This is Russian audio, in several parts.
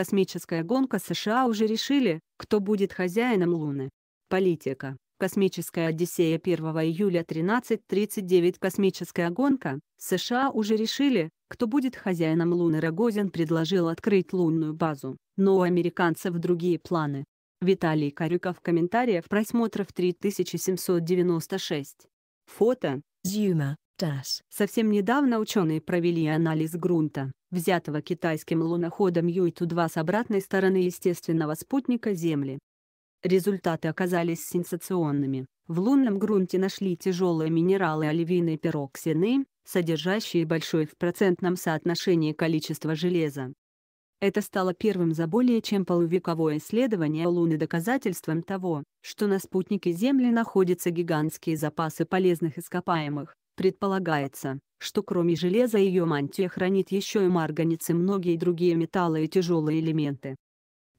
космическая гонка США уже решили, кто будет хозяином Луны. Политика. Космическая Одиссея 1 июля 13.39 Космическая гонка. США уже решили, кто будет хозяином Луны. Рогозин предложил открыть лунную базу, но у американцев другие планы. Виталий Карюков комментариев просмотров 3796. Фото. Зюма. Совсем недавно ученые провели анализ грунта взятого китайским луноходом Юйту-2 с обратной стороны естественного спутника Земли. Результаты оказались сенсационными. В лунном грунте нашли тяжелые минералы оливийной пероксины, содержащие большое в процентном соотношении количество железа. Это стало первым за более чем полувековое исследование Луны доказательством того, что на спутнике Земли находятся гигантские запасы полезных ископаемых, Предполагается, что кроме железа ее мантия хранит еще и марганец и многие другие металлы и тяжелые элементы.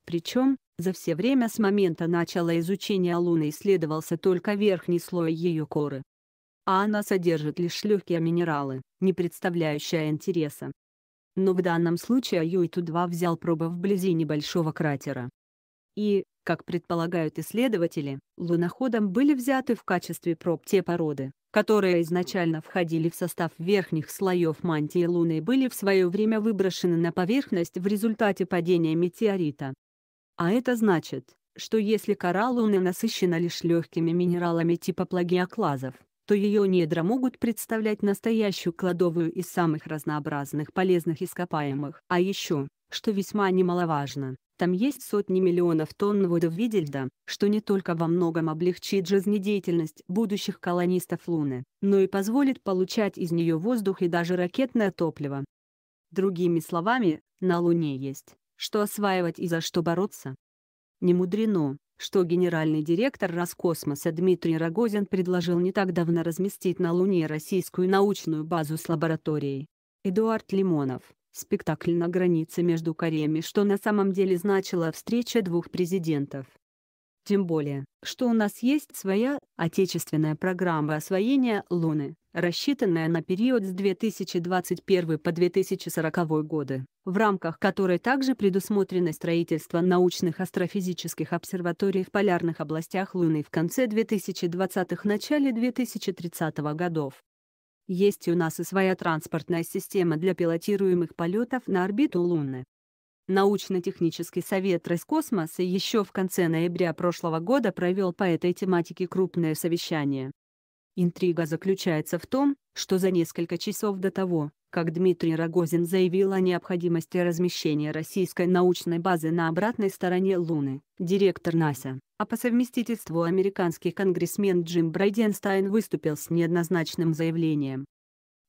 Причем, за все время с момента начала изучения Луны исследовался только верхний слой ее коры. А она содержит лишь легкие минералы, не представляющие интереса. Но в данном случае Юйту-2 взял пробы вблизи небольшого кратера. И, как предполагают исследователи, луноходом были взяты в качестве проб те породы, которые изначально входили в состав верхних слоев мантии Луны были в свое время выброшены на поверхность в результате падения метеорита. А это значит, что если кора Луны насыщена лишь легкими минералами типа плагиоклазов, то ее недра могут представлять настоящую кладовую из самых разнообразных полезных ископаемых. А еще, что весьма немаловажно, там есть сотни миллионов тонн льда, что не только во многом облегчит жизнедеятельность будущих колонистов Луны, но и позволит получать из нее воздух и даже ракетное топливо. Другими словами, на Луне есть, что осваивать и за что бороться. Не мудрено, что генеральный директор Роскосмоса Дмитрий Рогозин предложил не так давно разместить на Луне российскую научную базу с лабораторией. Эдуард Лимонов спектакль на границе между Кореями, что на самом деле значила встреча двух президентов. Тем более, что у нас есть своя отечественная программа освоения Луны, рассчитанная на период с 2021 по 2040 годы, в рамках которой также предусмотрено строительство научных астрофизических обсерваторий в полярных областях Луны в конце 2020-начале х 2030 х годов. Есть у нас и своя транспортная система для пилотируемых полетов на орбиту Луны. Научно-технический совет Роскосмоса еще в конце ноября прошлого года провел по этой тематике крупное совещание. Интрига заключается в том, что за несколько часов до того, как Дмитрий Рогозин заявил о необходимости размещения российской научной базы на обратной стороне Луны, директор НАСА, а по совместительству американский конгрессмен Джим Брайденстайн выступил с неоднозначным заявлением.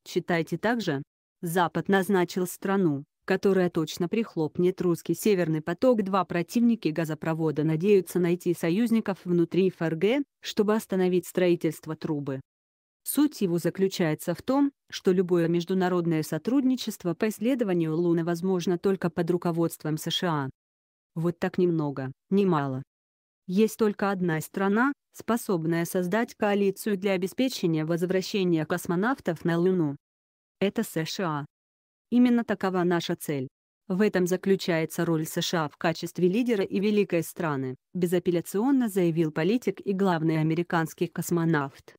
Читайте также. Запад назначил страну, которая точно прихлопнет русский «Северный поток-2». Противники газопровода надеются найти союзников внутри ФРГ, чтобы остановить строительство трубы. Суть его заключается в том, что любое международное сотрудничество по исследованию Луны возможно только под руководством США. Вот так немного, немало. Есть только одна страна, способная создать коалицию для обеспечения возвращения космонавтов на Луну. Это США. Именно такова наша цель. В этом заключается роль США в качестве лидера и великой страны, безапелляционно заявил политик и главный американский космонавт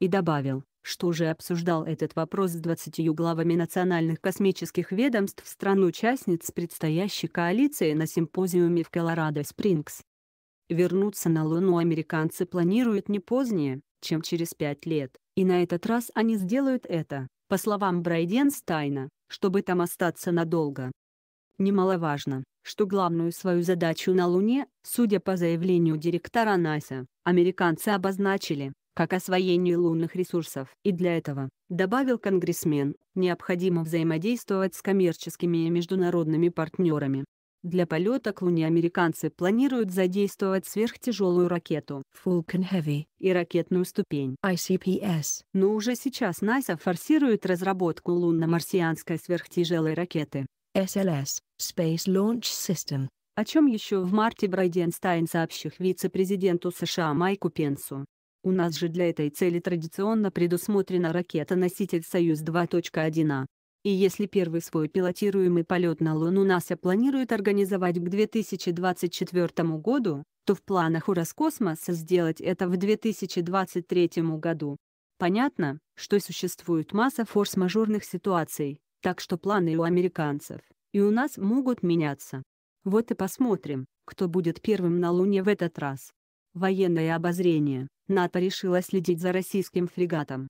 и добавил, что уже обсуждал этот вопрос с 20 главами национальных космических ведомств стран-участниц предстоящей коалиции на симпозиуме в Колорадо-Спрингс. Вернуться на Луну американцы планируют не позднее, чем через пять лет, и на этот раз они сделают это, по словам Брайденстайна, чтобы там остаться надолго. Немаловажно, что главную свою задачу на Луне, судя по заявлению директора НАСА, американцы обозначили как освоению лунных ресурсов. И для этого, добавил конгрессмен, необходимо взаимодействовать с коммерческими и международными партнерами. Для полета к Луне американцы планируют задействовать сверхтяжелую ракету Falcon Heavy и ракетную ступень ICPS. Но уже сейчас НАСА форсирует разработку лунно-марсианской сверхтяжелой ракеты SLS Space Launch System о чем еще в марте Брайден Стайн сообщил вице-президенту США Майку Пенсу. У нас же для этой цели традиционно предусмотрена ракета-носитель «Союз-2.1А». А». И если первый свой пилотируемый полет на Луну НАСА планирует организовать к 2024 году, то в планах у Роскосмоса сделать это в 2023 году. Понятно, что существует масса форс-мажорных ситуаций, так что планы у американцев, и у нас могут меняться. Вот и посмотрим, кто будет первым на Луне в этот раз. Военное обозрение. НАТО решила следить за российским фрегатом.